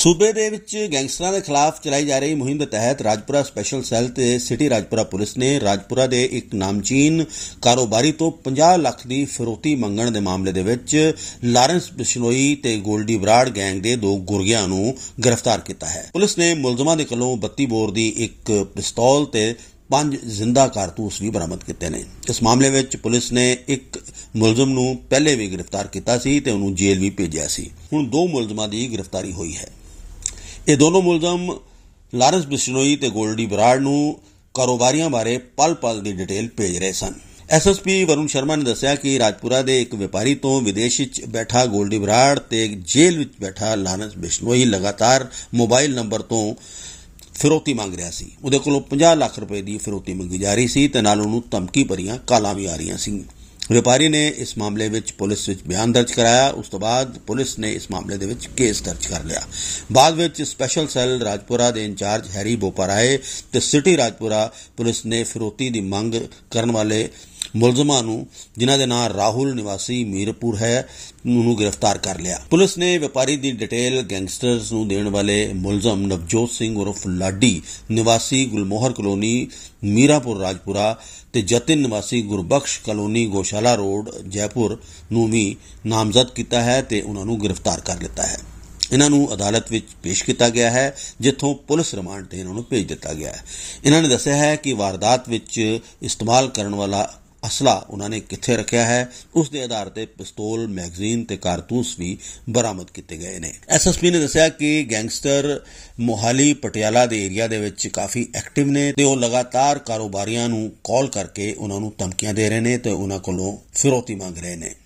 ਸੂਬੇ ਦੇ ਵਿੱਚ ਗੈਂਗਸਟਰਾਂ ਦੇ ਖਿਲਾਫ ਚਲਾਈ ਜਾ ਰਹੀ ਮੁਹਿੰਮ ਦੇ ਤਹਿਤ ਰਾਜਪੁਰਾ ਸਪੈਸ਼ਲ ਸੈੱਲ ਤੇ ਸਿਟੀ ਰਾਜਪੁਰਾ ਪੁਲਿਸ ਨੇ ਰਾਜਪੁਰਾ ਦੇ ਇੱਕ ਨਾਮਚੀਨ ਕਾਰੋਬਾਰੀ ਤੋਂ 50 ਲੱਖ ਦੀ ਫਿਰੋਤੀ ਮੰਗਣ ਦੇ ਮਾਮਲੇ ਦੇ ਵਿੱਚ ਲਾਰੈਂਸ ਬਿਸ਼ਨੋਈ ਤੇ ਗੋਲਡੀ ਬਰਾੜ ਗੈਂਗ ਦੇ ਦੋ ਗੁਰਗਿਆਂ ਨੂੰ ਗ੍ਰਿਫਤਾਰ ਕੀਤਾ ਹੈ ਪੁਲਿਸ ਨੇ ਮੁਲਜ਼ਮਾਂ ਦੇ ਕੋਲੋਂ 32 ਬੋਰ ਦੀ ਇੱਕ ਪਿਸਤੌਲ ਤੇ ਪੰਜ ਜ਼ਿੰਦਾ ਕਾਰਤੂਸ ਵੀ ਬਰਾਮਦ ਕੀਤੇ ਨੇ ਇਸ ਮਾਮਲੇ ਵਿੱਚ ਪੁਲਿਸ ਨੇ ਇੱਕ ਮੁਲਜ਼ਮ ਨੂੰ ਪਹਿਲੇ ਵੀ ਗ੍ਰਿਫਤਾਰ ਕੀਤਾ ਸੀ ਤੇ ਉਹਨੂੰ ਜੇਲ੍ਹ ਵੀ ਭੇਜਿਆ ਸੀ ਹੁਣ ਦੋ ਮੁਲਜ਼ਮਾਂ ਦੀ ਗ੍ਰਿਫਤਾਰੀ ਹੋਈ ਹੈ ਇਹ ਦੋਨੋਂ ਮੁਲਜ਼ਮ ਲਾਰੈਂਸ ਬਿਸ਼ਨੋਈ ਤੇ ਗੋਲਡੀ ਬਰਾੜ ਨੂੰ ਕਾਰੋਬਾਰੀਆਂ ਬਾਰੇ ਪਲ-ਪਲ ਦੀ ਡਿਟੇਲ ਭੇਜ ਰਹੇ ਸਨ ਐਸਐਸਪੀ ਵਰੁਣ ਸ਼ਰਮਾ ਨੇ ਦੱਸਿਆ ਕਿ ਰਾਜਪੁਰਾ ਦੇ ਇੱਕ ਵਪਾਰੀ ਤੋਂ ਵਿਦੇਸ਼ ਵਿੱਚ ਬੈਠਾ ਗੋਲਡੀ ਬਰਾੜ ਤੇ ਜੇਲ੍ਹ ਵਿੱਚ ਬੈਠਾ ਲਾਰੈਂਸ ਬਿਸ਼ਨੋਈ ਲਗਾਤਾਰ ਮੋਬਾਈਲ ਨੰਬਰ ਤੋਂ ਫਿਰੋਤੀ ਮੰਗ ਰਿਹਾ ਸੀ ਉਹਦੇ ਕੋਲੋਂ 50 ਲੱਖ ਰੁਪਏ ਦੀ ਫਿਰੋਤੀ ਮੰਗੀ ਜਾ ਰਹੀ ਸੀ ਤੇ ਨਾਲ ਉਹਨੂੰ ਧਮਕੀ ਭਰੀਆਂ ਕਾਲਾਂ ਵੀ ਆ ਰਹੀਆਂ ਸੀ ਵਪਾਰੀ ਨੇ ਇਸ ਮਾਮਲੇ ਵਿੱਚ ਪੁਲਿਸ ਵਿੱਚ ਬਿਆਨ ਦਰਜ ਕਰਾਇਆ ਉਸ ਤੋਂ ਬਾਅਦ ਪੁਲਿਸ ਨੇ ਇਸ ਮਾਮਲੇ ਦੇ ਵਿੱਚ ਕੇਸ ਦਰਜ ਕਰ ਲਿਆ ਬਾਅਦ ਵਿੱਚ ਸਪੈਸ਼ਲ ਸੈੱਲ ਰਾਜਪੁਰਾ ਦੇ ਇੰਚਾਰਜ ਹੈਰੀ ਬੋਪਰਾਏ ਤੇ ਸਿਟੀ ਰਾਜਪੁਰਾ ਪੁਲਿਸ ਨੇ ਫਿਰੋਤੀ ਦੀ ਮੰਗ ਕਰਨ ਵਾਲੇ ਮੁਲਜ਼ਮਾਂ ਨੂੰ ਜਿਨ੍ਹਾਂ ਦੇ ਨਾਂ ਰਾਹੁਲ ਨਿਵਾਸੀ ਮੀਰਪੁਰ ਹੈ ਨੂੰ ਗ੍ਰਿਫਤਾਰ ਕਰ ਲਿਆ ਪੁਲਿਸ ਨੇ ਵਪਾਰੀ ਦੀ ਡਿਟੇਲ ਗੈਂਗਸਟਰਸ ਨੂੰ ਦੇਣ ਵਾਲੇ ਮੁਲਜ਼ਮ ਨਵਜੋਤ ਸਿੰਘ ਉਰਫ ਲਾਡੀ ਨਿਵਾਸੀ ਗੁਲਮੋਹਰ ਕਲੋਨੀ ਮੀਰਾਪੁਰ ਰਾਜਪੁਰਾ ਤੇ ਜਤਿਨ ਨਿਵਾਸੀ ਗੁਰਬਖਸ਼ ਕਲੋਨੀ ਗੋਸ਼ਾਲਾ ਰੋਡ ਜੈਪੁਰ ਨੂੰ ਵੀ ਨਾਮਜ਼ਦ ਕੀਤਾ ਹੈ ਤੇ ਉਹਨਾਂ ਨੂੰ ਗ੍ਰਿਫਤਾਰ ਕਰ ਲਿਆ ਹੈ ਇਹਨਾਂ ਨੂੰ ਅਦਾਲਤ ਵਿੱਚ ਪੇਸ਼ ਕੀਤਾ ਗਿਆ ਹੈ ਜਿੱਥੋਂ ਪੁਲਿਸ ਰਿਮਾਂਡ ਤੇ ਇਹਨਾਂ ਨੂੰ ਭੇਜ ਦਿੱਤਾ ਗਿਆ ਹੈ ਇਹਨਾਂ ਨੇ ਦੱਸਿਆ ਹੈ ਕਿ ਵਾਰਦਾਤ ਵਿੱਚ ਇਸਤੇਮਾਲ ਕਰਨ ਵਾਲਾ ਅਸਲਾ ਉਹਨਾਂ ਨੇ ਕਿੱਥੇ ਰੱਖਿਆ ਹੈ ਉਸ ਦੇ ਆਧਾਰ ਤੇ ਪਿਸਤੌਲ ਮੈਗਜ਼ੀਨ ਤੇ ਕਾਰਤੂਸ ਵੀ ਬਰਾਮਦ ਕੀਤੇ ਗਏ ਨੇ ਐਸਐਸਪੀ ਨੇ ਦੱਸਿਆ ਕਿ ਗੈਂਗਸਟਰ ਮੋਹਾਲੀ ਪਟਿਆਲਾ ਦੇ ਏਰੀਆ ਦੇ ਵਿੱਚ ਕਾਫੀ ਐਕਟਿਵ ਨੇ ਤੇ ਉਹ ਲਗਾਤਾਰ ਕਾਰੋਬਾਰੀਆਂ ਨੂੰ ਕਾਲ ਕਰਕੇ ਉਹਨਾਂ ਨੂੰ ਧਮਕੀਆਂ ਦੇ ਰਹੇ ਨੇ ਤੇ ਉਹਨਾਂ ਕੋਲੋਂ ਫਿਰੋਤੀ ਮੰਗ ਰਹੇ ਨੇ